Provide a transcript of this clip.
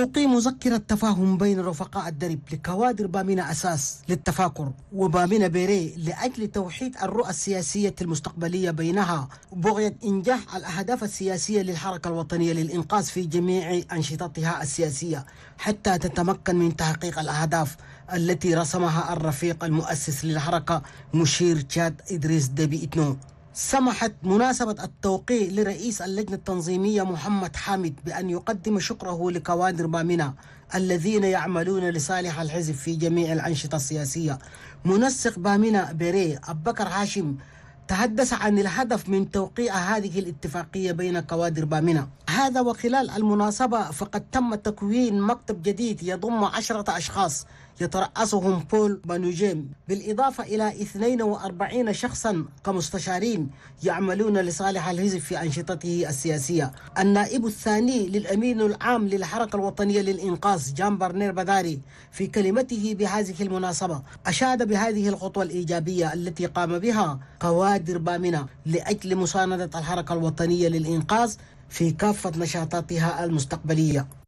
توقيع مذكرة تفاهم بين رفقاء الدرب لكوادر بامينا أساس للتفاكر وبامينا بيري لأجل توحيد الرؤى السياسية المستقبلية بينها بغية إنجاح الأهداف السياسية للحركة الوطنية للإنقاذ في جميع أنشطتها السياسية حتى تتمكن من تحقيق الأهداف التي رسمها الرفيق المؤسس للحركة مشير تشاد إدريس ديبي إتنو سمحت مناسبة التوقيع لرئيس اللجنة التنظيمية محمد حامد بأن يقدم شكره لكوادر بامنا الذين يعملون لصالح الحزب في جميع الأنشطة السياسية منسق بامنا بيري أبكر هاشم تحدث عن الهدف من توقيع هذه الاتفاقية بين كوادر بامنا هذا وخلال المناسبة فقد تم تكوين مكتب جديد يضم عشرة أشخاص يترأسهم بول بانوجيم بالإضافة إلى 42 شخصا كمستشارين يعملون لصالح الحزب في أنشطته السياسية النائب الثاني للأمين العام للحركة الوطنية للإنقاذ جان برنير بداري في كلمته بهذه المناسبة أشاد بهذه الخطوة الإيجابية التي قام بها كوادر بامنة لأجل مساندة الحركة الوطنية للإنقاذ في كافة نشاطاتها المستقبلية